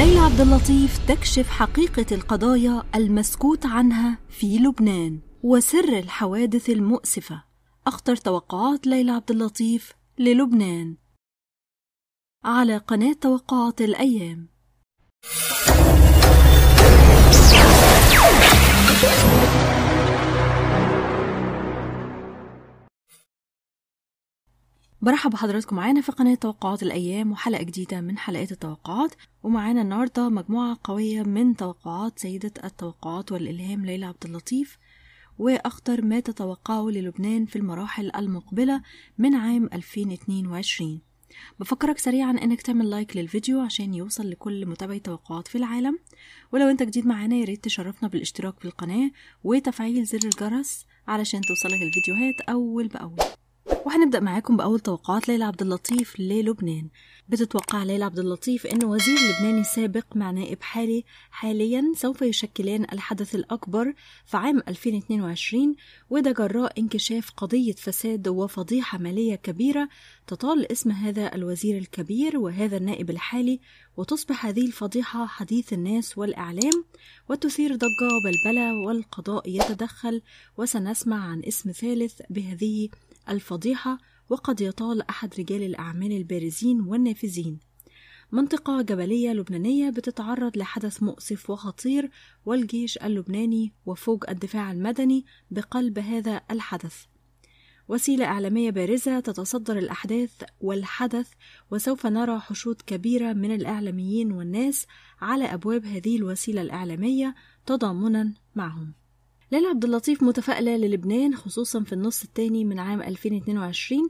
ليلى عبد اللطيف تكشف حقيقة القضايا المسكوت عنها في لبنان وسر الحوادث المؤسفة أخطر توقعات ليلى عبد اللطيف للبنان على قناة توقعات الأيام برحب بحضراتكم معانا في قناة توقعات الأيام وحلقة جديدة من حلقات التوقعات ومعانا النهاردة مجموعة قوية من توقعات سيدة التوقعات والإلهام ليلى عبد اللطيف وأخطر ما تتوقعه للبنان في المراحل المقبلة من عام 2022 بفكرك سريعا انك تعمل لايك للفيديو عشان يوصل لكل متابعي توقعات في العالم ولو انت جديد معانا يا ريت تشرفنا بالاشتراك في القناة وتفعيل زر الجرس علشان توصلك الفيديوهات اول باول وهنبدأ معاكم بأول توقعات ليلى عبد اللطيف للبنان بتتوقع ليلى عبد اللطيف أن وزير لبناني سابق مع نائب حالي حاليا سوف يشكلان الحدث الأكبر في عام 2022 وده جراء انكشاف قضية فساد وفضيحة مالية كبيرة تطال اسم هذا الوزير الكبير وهذا النائب الحالي وتصبح هذه الفضيحة حديث الناس والإعلام وتثير ضجة وبلبلة والقضاء يتدخل وسنسمع عن اسم ثالث بهذه الفضيحة وقد يطال أحد رجال الأعمال البارزين والنافذين منطقة جبلية لبنانية بتتعرض لحدث مؤسف وخطير والجيش اللبناني وفوج الدفاع المدني بقلب هذا الحدث وسيلة إعلامية بارزة تتصدر الأحداث والحدث وسوف نرى حشود كبيرة من الإعلاميين والناس على أبواب هذه الوسيلة الإعلامية تضامنا معهم ليلى عبد اللطيف متفائلة للبنان خصوصا في النص التاني من عام 2022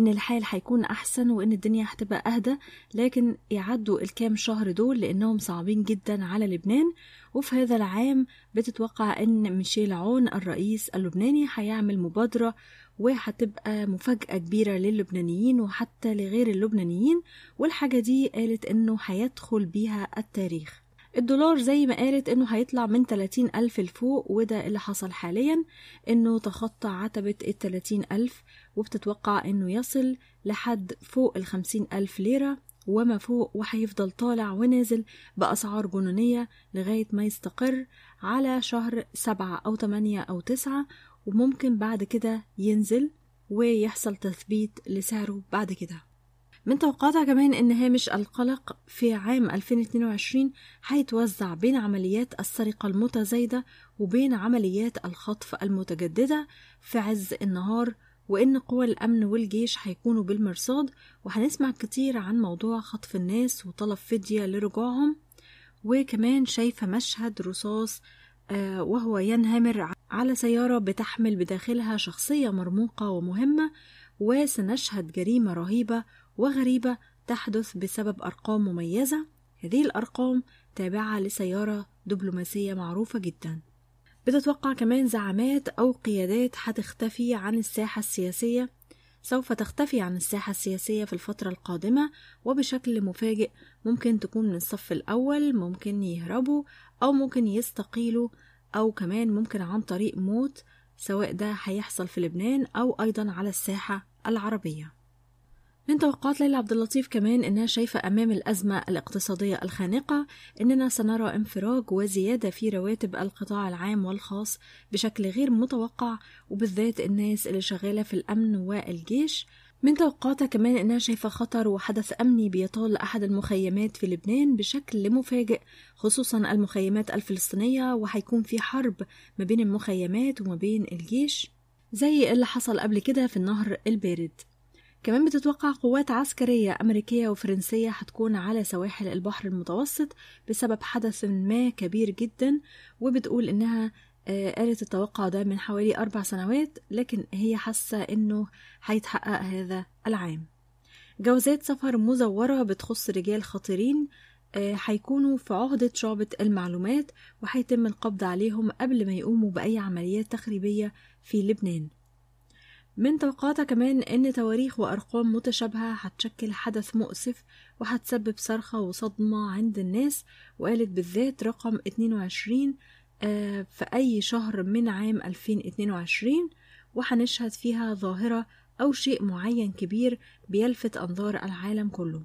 إن الحال هيكون أحسن وإن الدنيا هتبقى أهدى لكن يعدوا الكام شهر دول لأنهم صعبين جدا على لبنان وفي هذا العام بتتوقع إن ميشيل عون الرئيس اللبناني هيعمل مبادرة وهتبقى مفاجأة كبيرة للبنانيين وحتى لغير اللبنانيين والحاجة دي قالت إنه هيدخل بيها التاريخ الدولار زي ما قالت انه هيطلع من 30 ألف لفوق وده اللي حصل حاليا انه تخطى عتبة ال 30 ألف وبتتوقع انه يصل لحد فوق ال 50 ألف ليرة وما فوق وهيفضل طالع ونازل بأسعار جنونية لغاية ما يستقر على شهر سبعة أو تمانية أو تسعة وممكن بعد كده ينزل ويحصل تثبيت لسعره بعد كده من توقعاتها كمان إن هامش القلق في عام 2022 هيتوزع بين عمليات السرقة المتزايدة وبين عمليات الخطف المتجددة في عز النهار وإن قوى الأمن والجيش هيكونوا بالمرصاد وهنسمع كتير عن موضوع خطف الناس وطلب فدية لرجوعهم وكمان شايفة مشهد رصاص آه، وهو ينهمر على سيارة بتحمل بداخلها شخصية مرموقة ومهمة وسنشهد جريمة رهيبة وغريبة تحدث بسبب أرقام مميزة هذه الأرقام تابعة لسيارة دبلوماسية معروفة جدا بتتوقع كمان زعامات أو قيادات هتختفي عن الساحة السياسية سوف تختفي عن الساحة السياسية في الفترة القادمة وبشكل مفاجئ ممكن تكون من الصف الأول ممكن يهربوا أو ممكن يستقيلوا أو كمان ممكن عن طريق موت سواء ده هيحصل في لبنان أو أيضا على الساحة العربية من توقعات ليلى عبد اللطيف كمان انها شايفه امام الازمه الاقتصاديه الخانقه اننا سنرى انفراج وزياده في رواتب القطاع العام والخاص بشكل غير متوقع وبالذات الناس اللي شغاله في الامن والجيش من توقعاتها كمان انها شايفه خطر وحدث امني بيطال احد المخيمات في لبنان بشكل مفاجئ خصوصا المخيمات الفلسطينيه وهيكون في حرب ما بين المخيمات وما بين الجيش زي اللي حصل قبل كده في النهر البارد كمان بتتوقع قوات عسكرية أمريكية وفرنسية هتكون على سواحل البحر المتوسط بسبب حدث ما كبير جدا وبتقول إنها آه، قالت التوقع ده من حوالي أربع سنوات لكن هي حاسة إنه هيتحقق هذا العام جوازات سفر مزورة بتخص رجال خطيرين آه، هيكونوا في عهدة شعبة المعلومات وهيتم القبض عليهم قبل ما يقوموا بأي عمليات تخريبية في لبنان من توقعاتها كمان إن تواريخ وأرقام متشابهة هتشكل حدث مؤسف وهتسبب صرخة وصدمة عند الناس وقالت بالذات رقم 22 آه، في أي شهر من عام 2022 وهنشهد فيها ظاهرة أو شيء معين كبير بيلفت أنظار العالم كله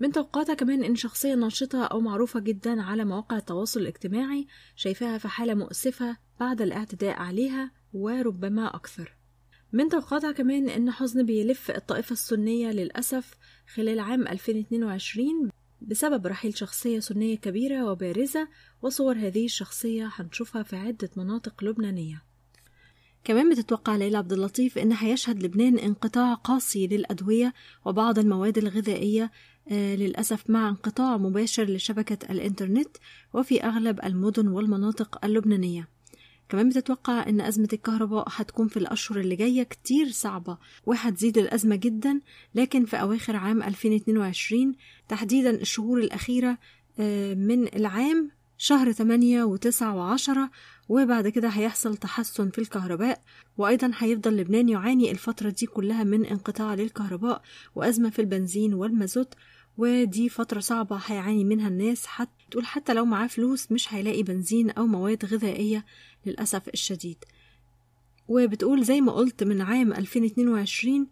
من توقعاتها كمان إن شخصية ناشطه أو معروفة جدا على مواقع التواصل الاجتماعي شايفاها في حالة مؤسفة بعد الاعتداء عليها وربما أكثر من توقعاتها كمان إن حزن بيلف الطائفة السنية للأسف خلال عام 2022 بسبب رحيل شخصية سنية كبيرة وبارزة وصور هذه الشخصية هنشوفها في عدة مناطق لبنانية كمان بتتوقع ليلى عبد اللطيف إن هيشهد لبنان انقطاع قاسي للأدوية وبعض المواد الغذائية آه، للأسف مع انقطاع مباشر لشبكة الإنترنت وفي أغلب المدن والمناطق اللبنانية كمان بتتوقع ان أزمة الكهرباء هتكون في الأشهر اللي جاية كتير صعبة وهتزيد الأزمة جدا لكن في أواخر عام 2022 تحديدا الشهور الأخيرة آه، من العام شهر 8 و9 و10 وبعد كده هيحصل تحسن في الكهرباء وأيضا هيفضل لبنان يعاني الفترة دي كلها من انقطاع للكهرباء وأزمة في البنزين والمازوت ودي فترة صعبة هيعاني منها الناس حتى تقول حتى لو معاه فلوس مش هيلاقي بنزين أو مواد غذائية للأسف الشديد وبتقول زي ما قلت من عام 2022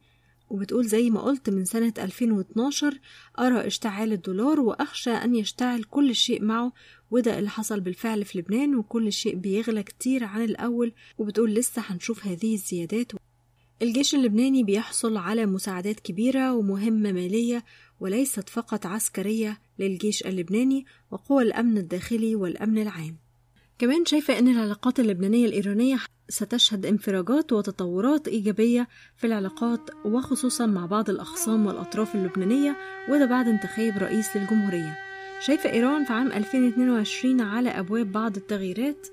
وبتقول زي ما قلت من سنة 2012 أرى اشتعال الدولار وأخشى أن يشتعل كل شيء معه وده اللي حصل بالفعل في لبنان وكل شيء بيغلى كتير عن الأول وبتقول لسه هنشوف هذه الزيادات الجيش اللبناني بيحصل على مساعدات كبيرة ومهمة مالية وليست فقط عسكرية للجيش اللبناني وقوى الأمن الداخلي والأمن العام كمان شايفة أن العلاقات اللبنانية الإيرانية ستشهد انفراجات وتطورات إيجابية في العلاقات وخصوصا مع بعض الأخصام والأطراف اللبنانية وده بعد انتخاب رئيس للجمهورية شايفة إيران في عام 2022 على أبواب بعض التغييرات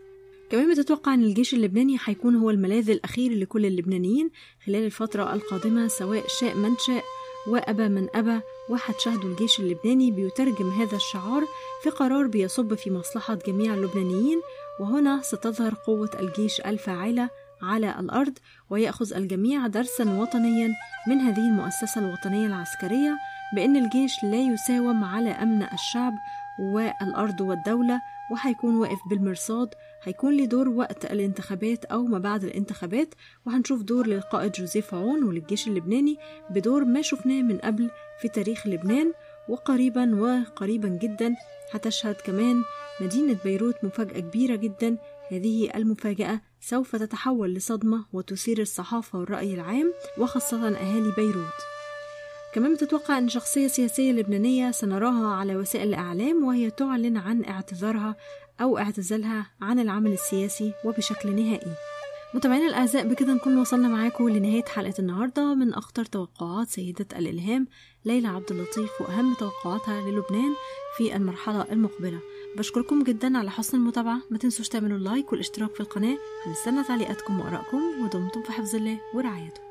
كمان بتتوقع أن الجيش اللبناني هيكون هو الملاذ الأخير لكل اللبنانيين خلال الفترة القادمة سواء شاء من شاء وأبى من أبى وهتشاهدوا الجيش اللبناني بيترجم هذا الشعار في قرار بيصب في مصلحة جميع اللبنانيين وهنا ستظهر قوة الجيش الفاعلة على الأرض ويأخذ الجميع درسا وطنيا من هذه المؤسسة الوطنية العسكرية بأن الجيش لا يساوم على أمن الشعب والأرض والدولة وهيكون واقف بالمرصاد هيكون ليه دور وقت الانتخابات أو ما بعد الانتخابات وهنشوف دور للقائد جوزيف عون وللجيش اللبناني بدور ما شفناه من قبل في تاريخ لبنان وقريبا وقريبا جدا هتشهد كمان مدينة بيروت مفاجأة كبيرة جدا هذه المفاجأة سوف تتحول لصدمة وتثير الصحافة والرأي العام وخاصة أهالي بيروت كمان بتتوقع أن شخصية سياسية لبنانية سنراها على وسائل الإعلام وهي تعلن عن اعتذارها أو اعتزالها عن العمل السياسي وبشكل نهائي متابعينا الأعزاء بكده نكون وصلنا معاكم لنهاية حلقة النهاردة من أخطر توقعات سيدة الإلهام ليلى عبد اللطيف وأهم توقعاتها للبنان في المرحلة المقبلة بشكركم جدا على حسن المتابعة ما تنسوش تعملوا لايك والاشتراك في القناة هنستنى تعليقاتكم وآرائكم ودمتم في حفظ الله ورعايته